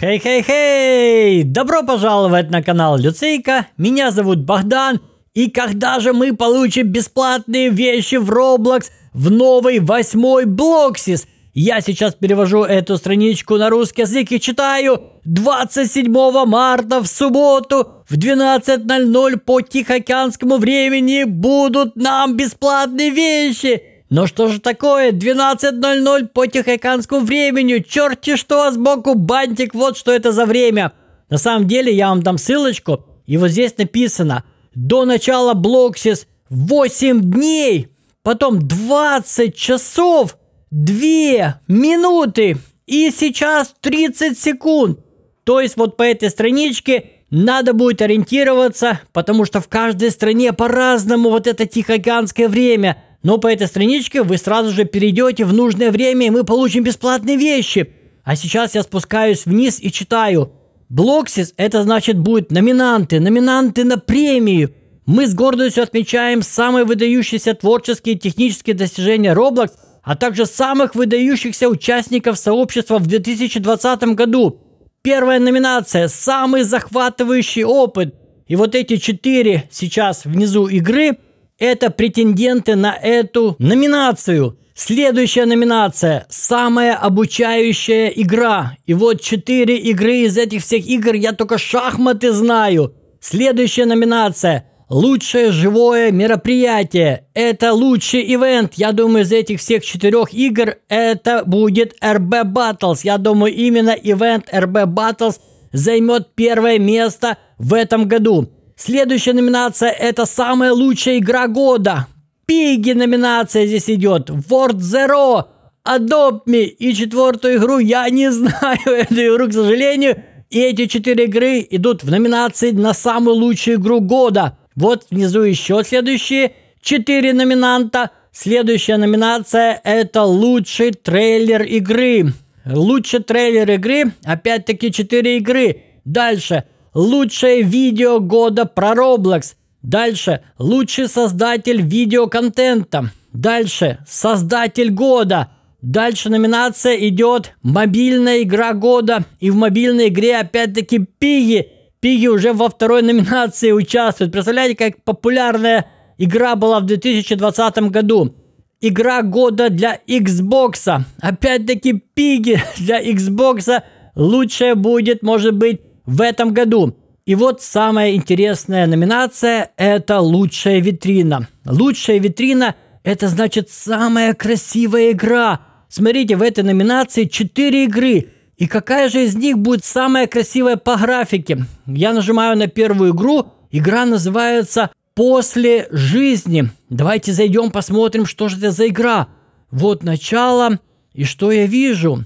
Хей-хей-хей! Добро пожаловать на канал Люцейка, меня зовут Богдан, и когда же мы получим бесплатные вещи в Roblox в новый восьмой Блоксис? Я сейчас перевожу эту страничку на русский язык и читаю 27 марта в субботу в 12.00 по тихоокеанскому времени будут нам бесплатные вещи. Но «Ну что же такое? 12.00 по тихоокеанскому времени. Черти что, а сбоку бантик, вот что это за время. На самом деле, я вам дам ссылочку. И вот здесь написано. До начала Блоксис 8 дней. Потом 20 часов 2 минуты. И сейчас 30 секунд. То есть вот по этой страничке надо будет ориентироваться, потому что в каждой стране по-разному вот это тихоокеанское время – но по этой страничке вы сразу же перейдете в нужное время, и мы получим бесплатные вещи. А сейчас я спускаюсь вниз и читаю. Блоксис – это значит будет номинанты, номинанты на премию. Мы с гордостью отмечаем самые выдающиеся творческие и технические достижения Roblox, а также самых выдающихся участников сообщества в 2020 году. Первая номинация – самый захватывающий опыт. И вот эти четыре сейчас внизу игры – это претенденты на эту номинацию. Следующая номинация – самая обучающая игра. И вот четыре игры из этих всех игр я только шахматы знаю. Следующая номинация – лучшее живое мероприятие. Это лучший ивент. Я думаю, из этих всех четырех игр это будет RB Battles. Я думаю, именно ивент RB Battles займет первое место в этом году. Следующая номинация – это самая лучшая игра года. Пиги номинация здесь идет. World Zero, Adopt Me и четвертую игру я не знаю эту игру, к сожалению. И эти четыре игры идут в номинации на самую лучшую игру года. Вот внизу еще следующие четыре номинанта. Следующая номинация – это лучший трейлер игры. Лучший трейлер игры, опять-таки четыре игры. Дальше – Лучшее видео года про Roblox. Дальше лучший создатель видеоконтента. Дальше создатель года. Дальше номинация идет «Мобильная игра года». И в мобильной игре опять-таки Пиги. Пиги уже во второй номинации участвует. Представляете, как популярная игра была в 2020 году. Игра года для Xbox. Опять-таки Пиги для Xbox. Лучшая будет, может быть, в этом году. И вот самая интересная номинация – это «Лучшая витрина». «Лучшая витрина» – это значит самая красивая игра. Смотрите, в этой номинации 4 игры. И какая же из них будет самая красивая по графике? Я нажимаю на первую игру. Игра называется «После жизни». Давайте зайдем, посмотрим, что же это за игра. Вот начало. И что я вижу?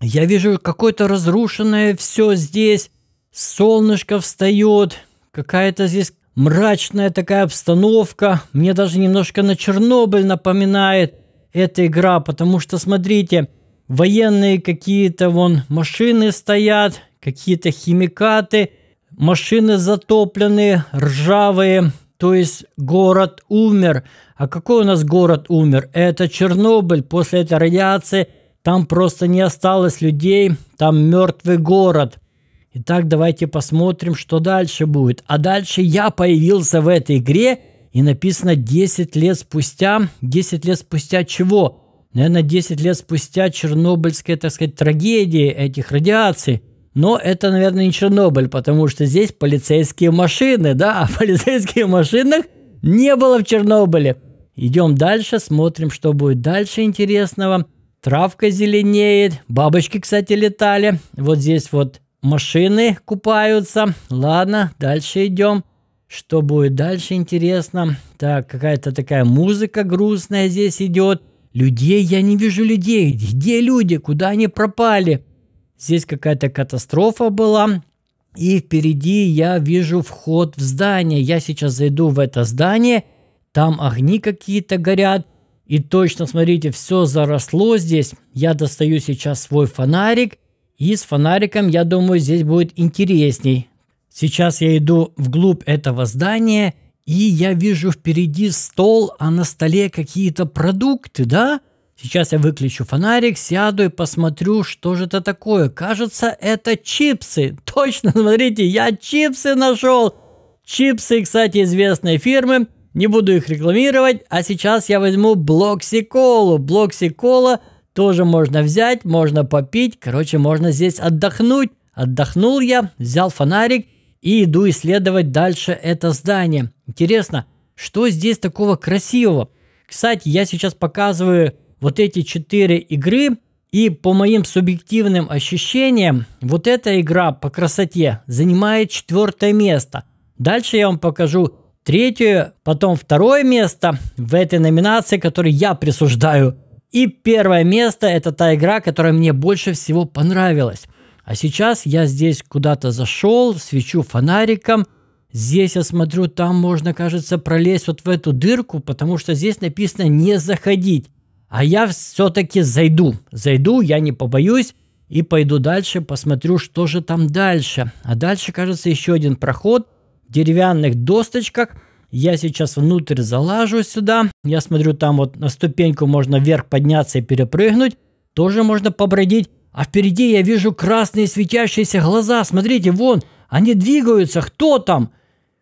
Я вижу какое-то разрушенное все здесь солнышко встает, какая-то здесь мрачная такая обстановка. Мне даже немножко на Чернобыль напоминает эта игра, потому что, смотрите, военные какие-то вон машины стоят, какие-то химикаты, машины затоплены, ржавые, то есть город умер. А какой у нас город умер? Это Чернобыль. После этой радиации там просто не осталось людей, там мертвый город. Итак, давайте посмотрим, что дальше будет. А дальше я появился в этой игре, и написано 10 лет спустя. 10 лет спустя чего? Наверное, 10 лет спустя Чернобыльской, так сказать, трагедии этих радиаций. Но это, наверное, не Чернобыль, потому что здесь полицейские машины, да, а полицейских машинах не было в Чернобыле. Идем дальше, смотрим, что будет дальше интересного. Травка зеленеет, бабочки, кстати, летали. Вот здесь вот машины купаются. Ладно, дальше идем. Что будет дальше, интересно. Так, какая-то такая музыка грустная здесь идет. Людей я не вижу людей. Где люди? Куда они пропали? Здесь какая-то катастрофа была. И впереди я вижу вход в здание. Я сейчас зайду в это здание. Там огни какие-то горят. И точно, смотрите, все заросло здесь. Я достаю сейчас свой фонарик – и с фонариком, я думаю, здесь будет интересней. Сейчас я иду вглубь этого здания, и я вижу впереди стол, а на столе какие-то продукты, да? Сейчас я выключу фонарик, сяду и посмотрю, что же это такое. Кажется, это чипсы. Точно, смотрите, я чипсы нашел. Чипсы, кстати, известной фирмы. Не буду их рекламировать, а сейчас я возьму Блоксиколу. Блоксикола тоже можно взять, можно попить. Короче, можно здесь отдохнуть. Отдохнул я, взял фонарик и иду исследовать дальше это здание. Интересно, что здесь такого красивого? Кстати, я сейчас показываю вот эти четыре игры. И по моим субъективным ощущениям, вот эта игра по красоте занимает четвертое место. Дальше я вам покажу третье, потом второе место в этой номинации, которую я присуждаю и первое место – это та игра, которая мне больше всего понравилась. А сейчас я здесь куда-то зашел, свечу фонариком. Здесь я смотрю, там можно, кажется, пролезть вот в эту дырку, потому что здесь написано «не заходить». А я все-таки зайду. Зайду, я не побоюсь. И пойду дальше, посмотрю, что же там дальше. А дальше, кажется, еще один проход в деревянных досточках – я сейчас внутрь залажу сюда. Я смотрю, там вот на ступеньку можно вверх подняться и перепрыгнуть. Тоже можно побродить. А впереди я вижу красные светящиеся глаза. Смотрите, вон, они двигаются. Кто там?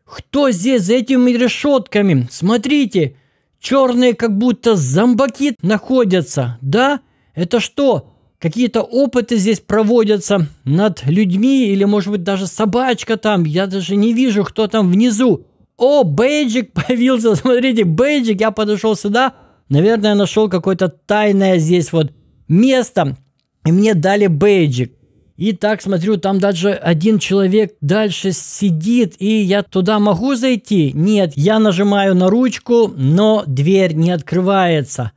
Кто здесь за этими решетками? Смотрите, черные как будто зомбаки находятся. Да? Это что? Какие-то опыты здесь проводятся над людьми или, может быть, даже собачка там. Я даже не вижу, кто там внизу. О, бейджик появился, смотрите, бейджик, я подошел сюда, наверное, нашел какое-то тайное здесь вот место, и мне дали бейджик. И так смотрю, там даже один человек дальше сидит, и я туда могу зайти? Нет, я нажимаю на ручку, но дверь не открывается.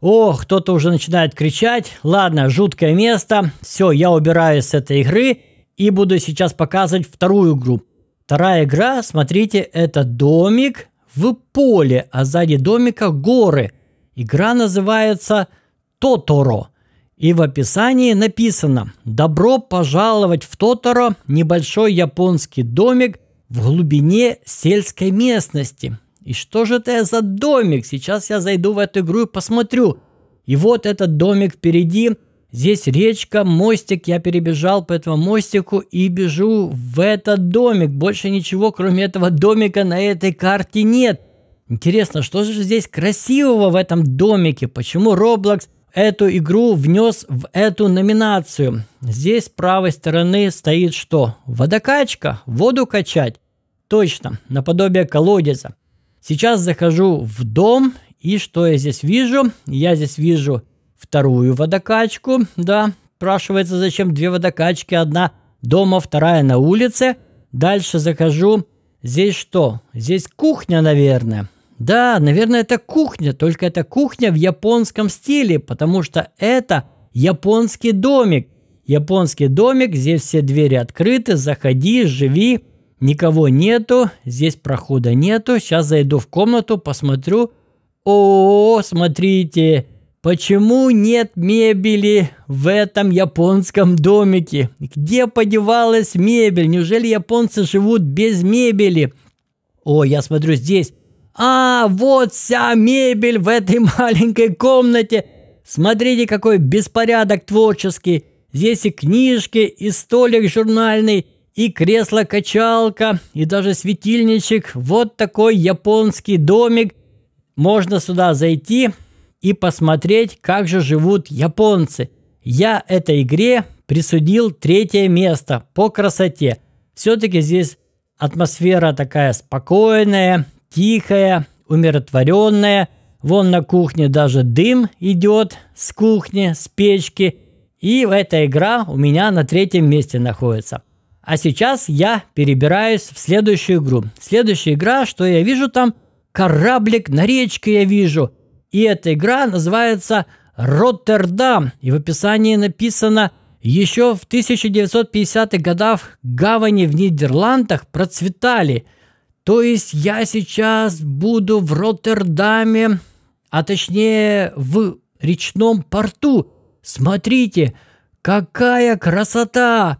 О, кто-то уже начинает кричать. Ладно, жуткое место. Все, я убираюсь с этой игры и буду сейчас показывать вторую группу. Вторая игра, смотрите, это домик в поле, а сзади домика горы. Игра называется «Тоторо». И в описании написано «Добро пожаловать в Тоторо, небольшой японский домик в глубине сельской местности». И что же это за домик? Сейчас я зайду в эту игру и посмотрю. И вот этот домик впереди – Здесь речка, мостик, я перебежал по этому мостику и бежу в этот домик. Больше ничего, кроме этого домика, на этой карте нет. Интересно, что же здесь красивого в этом домике? Почему Roblox эту игру внес в эту номинацию? Здесь с правой стороны стоит что? Водокачка, воду качать. Точно, наподобие колодеза. Сейчас захожу в дом, и что я здесь вижу? Я здесь вижу вторую водокачку. Да, спрашивается, зачем две водокачки, одна дома, вторая на улице. Дальше захожу. Здесь что? Здесь кухня, наверное. Да, наверное, это кухня, только это кухня в японском стиле, потому что это японский домик. Японский домик, здесь все двери открыты, заходи, живи. Никого нету, здесь прохода нету. Сейчас зайду в комнату, посмотрю. О, смотрите, Почему нет мебели в этом японском домике? Где подевалась мебель? Неужели японцы живут без мебели? О, я смотрю здесь. А, вот вся мебель в этой маленькой комнате. Смотрите, какой беспорядок творческий. Здесь и книжки, и столик журнальный, и кресло-качалка, и даже светильничек. Вот такой японский домик. Можно сюда зайти, и посмотреть, как же живут японцы. Я этой игре присудил третье место по красоте. Все-таки здесь атмосфера такая спокойная, тихая, умиротворенная. Вон на кухне даже дым идет с кухни, с печки. И эта игра у меня на третьем месте находится. А сейчас я перебираюсь в следующую игру. Следующая игра, что я вижу там? Кораблик на речке я вижу – и эта игра называется «Роттердам». И в описании написано «Еще в 1950-х годах гавани в Нидерландах процветали». То есть я сейчас буду в Роттердаме, а точнее в речном порту. Смотрите, какая красота!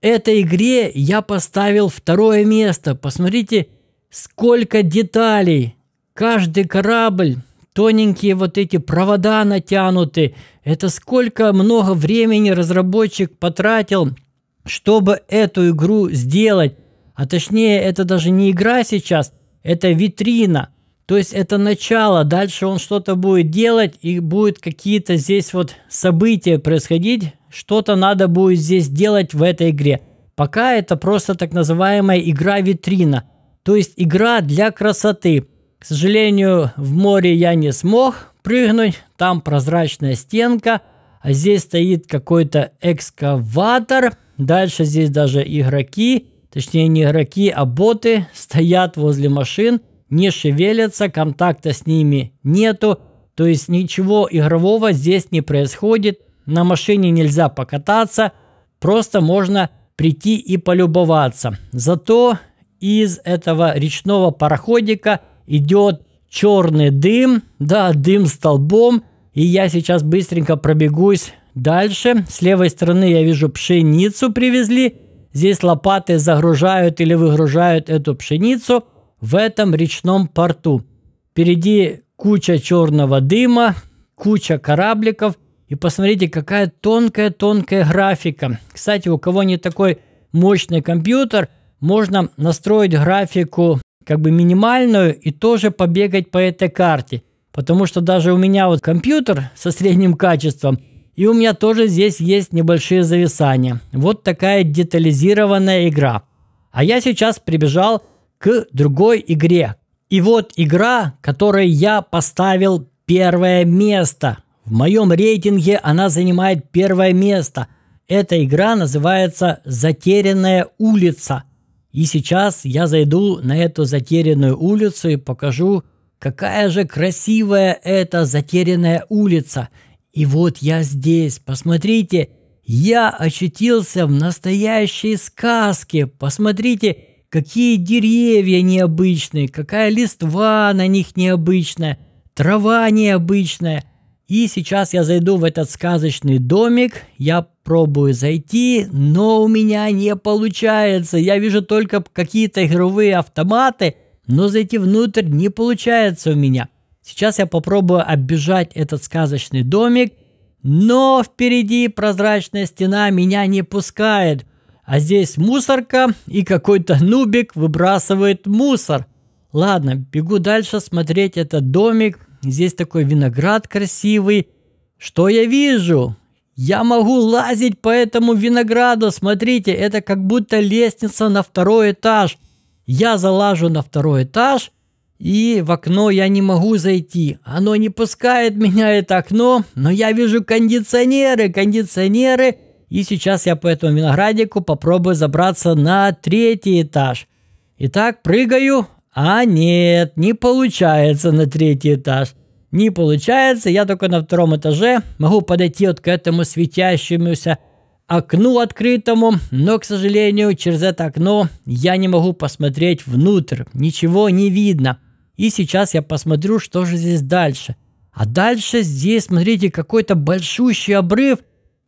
Этой игре я поставил второе место. Посмотрите, сколько деталей. Каждый корабль, тоненькие вот эти провода натянуты. Это сколько много времени разработчик потратил, чтобы эту игру сделать. А точнее, это даже не игра сейчас, это витрина. То есть это начало, дальше он что-то будет делать и будет какие-то здесь вот события происходить. Что-то надо будет здесь делать в этой игре. Пока это просто так называемая игра-витрина. То есть игра для красоты. К сожалению, в море я не смог прыгнуть, там прозрачная стенка, а здесь стоит какой-то экскаватор. Дальше здесь даже игроки, точнее не игроки, а боты стоят возле машин, не шевелятся, контакта с ними нету. То есть ничего игрового здесь не происходит. На машине нельзя покататься, просто можно прийти и полюбоваться. Зато из этого речного пароходика – идет черный дым, да, дым столбом. И я сейчас быстренько пробегусь дальше. С левой стороны я вижу пшеницу привезли. Здесь лопаты загружают или выгружают эту пшеницу в этом речном порту. Впереди куча черного дыма, куча корабликов. И посмотрите, какая тонкая-тонкая графика. Кстати, у кого не такой мощный компьютер, можно настроить графику как бы минимальную и тоже побегать по этой карте. Потому что даже у меня вот компьютер со средним качеством, и у меня тоже здесь есть небольшие зависания. Вот такая детализированная игра. А я сейчас прибежал к другой игре. И вот игра, которой я поставил первое место. В моем рейтинге она занимает первое место. Эта игра называется «Затерянная улица». И сейчас я зайду на эту затерянную улицу и покажу, какая же красивая эта затерянная улица. И вот я здесь, посмотрите, я очутился в настоящей сказке. Посмотрите, какие деревья необычные, какая листва на них необычная, трава необычная – и сейчас я зайду в этот сказочный домик, я пробую зайти, но у меня не получается. Я вижу только какие-то игровые автоматы, но зайти внутрь не получается у меня. Сейчас я попробую оббежать этот сказочный домик, но впереди прозрачная стена меня не пускает. А здесь мусорка и какой-то нубик выбрасывает мусор. Ладно, бегу дальше смотреть этот домик. Здесь такой виноград красивый. Что я вижу? Я могу лазить по этому винограду. Смотрите, это как будто лестница на второй этаж. Я залажу на второй этаж, и в окно я не могу зайти. Оно не пускает меня, это окно, но я вижу кондиционеры, кондиционеры. И сейчас я по этому виноградику попробую забраться на третий этаж. Итак, прыгаю, а нет, не получается на третий этаж. Не получается, я только на втором этаже могу подойти вот к этому светящемуся окну открытому, но, к сожалению, через это окно я не могу посмотреть внутрь, ничего не видно. И сейчас я посмотрю, что же здесь дальше. А дальше здесь, смотрите, какой-то большущий обрыв,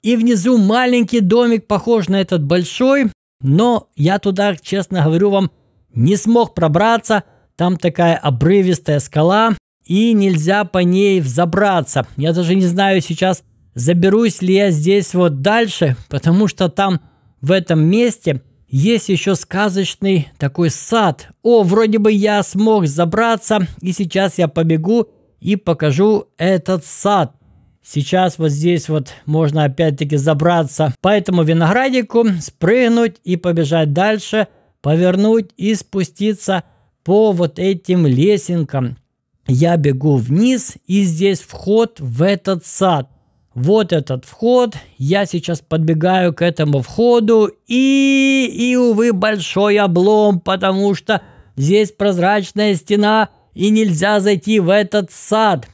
и внизу маленький домик, похож на этот большой, но я туда, честно говорю вам, не смог пробраться, там такая обрывистая скала, и нельзя по ней взобраться. Я даже не знаю сейчас, заберусь ли я здесь вот дальше, потому что там в этом месте есть еще сказочный такой сад. О, вроде бы я смог забраться, и сейчас я побегу и покажу этот сад. Сейчас вот здесь вот можно опять-таки забраться по этому виноградику, спрыгнуть и побежать дальше – повернуть и спуститься по вот этим лесенкам. Я бегу вниз, и здесь вход в этот сад. Вот этот вход, я сейчас подбегаю к этому входу, и, и увы, большой облом, потому что здесь прозрачная стена, и нельзя зайти в этот сад.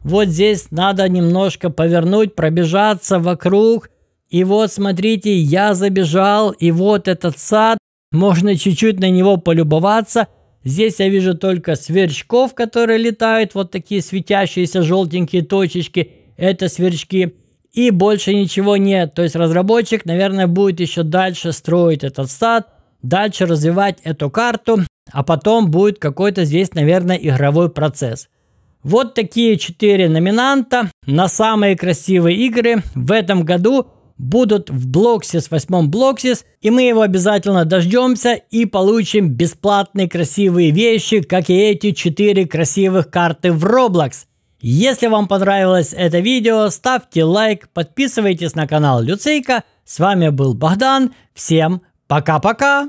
Вот здесь надо немножко повернуть, пробежаться вокруг, и вот, смотрите, я забежал, и вот этот сад, можно чуть-чуть на него полюбоваться. Здесь я вижу только сверчков, которые летают. Вот такие светящиеся желтенькие точечки. Это сверчки. И больше ничего нет. То есть разработчик, наверное, будет еще дальше строить этот сад. Дальше развивать эту карту. А потом будет какой-то здесь, наверное, игровой процесс. Вот такие четыре номинанта на самые красивые игры в этом году будут в Блоксис, восьмом Блоксис, и мы его обязательно дождемся и получим бесплатные красивые вещи, как и эти четыре красивых карты в Roblox. Если вам понравилось это видео, ставьте лайк, подписывайтесь на канал Люцейка. С вами был Богдан, всем пока-пока!